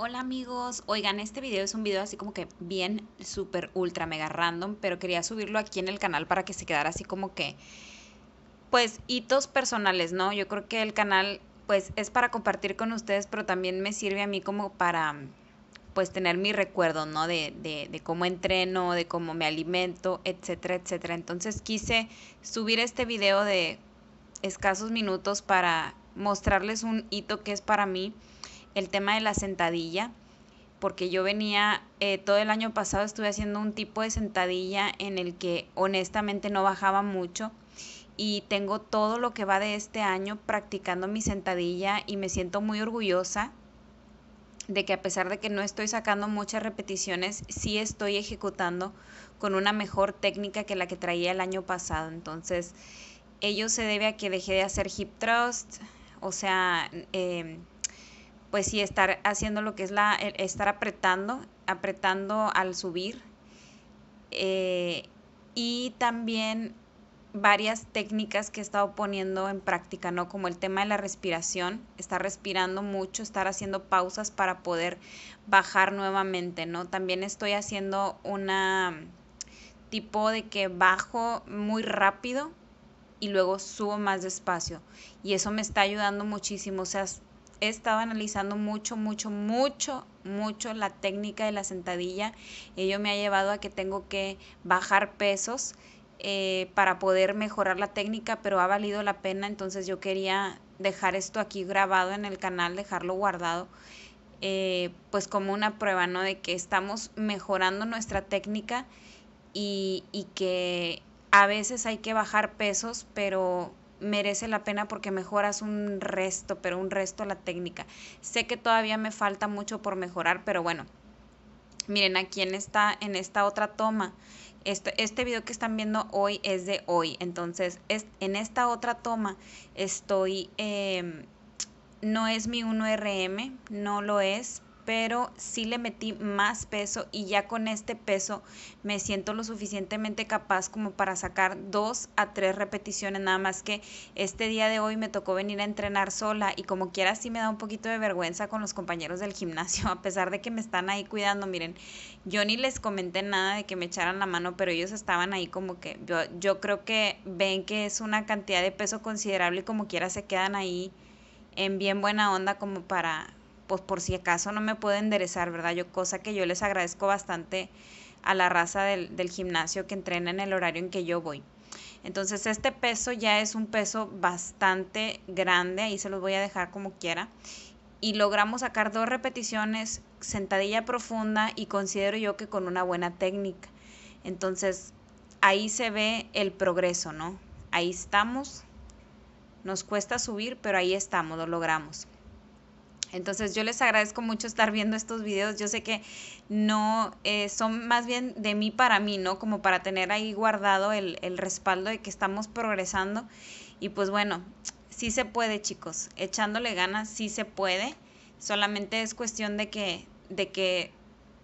Hola amigos, oigan, este video es un video así como que bien, súper, ultra, mega random, pero quería subirlo aquí en el canal para que se quedara así como que, pues, hitos personales, ¿no? Yo creo que el canal, pues, es para compartir con ustedes, pero también me sirve a mí como para, pues, tener mi recuerdo, ¿no? De, de, de cómo entreno, de cómo me alimento, etcétera, etcétera. Entonces quise subir este video de escasos minutos para mostrarles un hito que es para mí el tema de la sentadilla, porque yo venía, eh, todo el año pasado estuve haciendo un tipo de sentadilla en el que honestamente no bajaba mucho y tengo todo lo que va de este año practicando mi sentadilla y me siento muy orgullosa de que a pesar de que no estoy sacando muchas repeticiones, sí estoy ejecutando con una mejor técnica que la que traía el año pasado. Entonces, ello se debe a que dejé de hacer hip thrust, o sea, em, pues sí, estar haciendo lo que es la, estar apretando, apretando al subir. Eh, y también varias técnicas que he estado poniendo en práctica, ¿no? Como el tema de la respiración, estar respirando mucho, estar haciendo pausas para poder bajar nuevamente, ¿no? También estoy haciendo una tipo de que bajo muy rápido y luego subo más despacio. Y eso me está ayudando muchísimo. O sea, he estado analizando mucho, mucho, mucho, mucho la técnica de la sentadilla. Ello me ha llevado a que tengo que bajar pesos eh, para poder mejorar la técnica, pero ha valido la pena. Entonces yo quería dejar esto aquí grabado en el canal, dejarlo guardado. Eh, pues como una prueba, ¿no? De que estamos mejorando nuestra técnica y, y que a veces hay que bajar pesos, pero merece la pena porque mejoras un resto, pero un resto la técnica. Sé que todavía me falta mucho por mejorar, pero bueno. Miren, aquí en esta, en esta otra toma, este, este video que están viendo hoy es de hoy. Entonces, es, en esta otra toma estoy, em, no es mi 1RM, no lo es, pero sí le metí más peso y ya con este peso me siento lo suficientemente capaz como para sacar dos a tres repeticiones, nada más que este día de hoy me tocó venir a entrenar sola y como quiera sí me da un poquito de vergüenza con los compañeros del gimnasio, a pesar de que me están ahí cuidando, miren, yo ni les comenté nada de que me echaran la mano, pero ellos estaban ahí como que yo, yo creo que ven que es una cantidad de peso considerable y como quiera se quedan ahí en bien buena onda como para pues por si acaso no me puedo enderezar, ¿verdad? Yo, cosa que yo les agradezco bastante a la raza del, del gimnasio que entrena en el horario en que yo voy. Entonces este peso ya es un peso bastante grande, ahí se los voy a dejar como quiera. Y logramos sacar dos repeticiones, sentadilla profunda y considero yo que con una buena técnica. Entonces ahí se ve el progreso, ¿no? Ahí estamos, nos cuesta subir, pero ahí estamos, lo logramos. Entonces yo les agradezco mucho estar viendo estos videos. Yo sé que no eh, son más bien de mí para mí, ¿no? Como para tener ahí guardado el, el respaldo de que estamos progresando. Y pues bueno, sí se puede, chicos. Echándole ganas, sí se puede. Solamente es cuestión de que, de que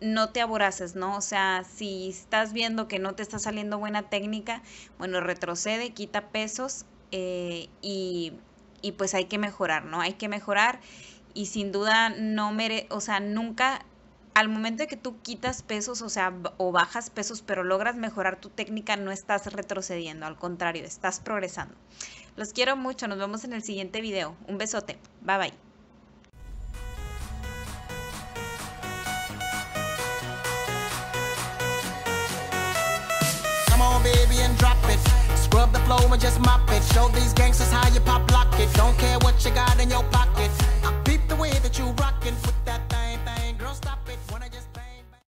no te aboraces, ¿no? O sea, si estás viendo que no te está saliendo buena técnica, bueno, retrocede, quita pesos eh, y, y pues hay que mejorar, ¿no? Hay que mejorar y sin duda no mere, o sea, nunca al momento de que tú quitas pesos, o sea, o bajas pesos, pero logras mejorar tu técnica, no estás retrocediendo, al contrario, estás progresando. Los quiero mucho, nos vemos en el siguiente video. Un besote, bye bye.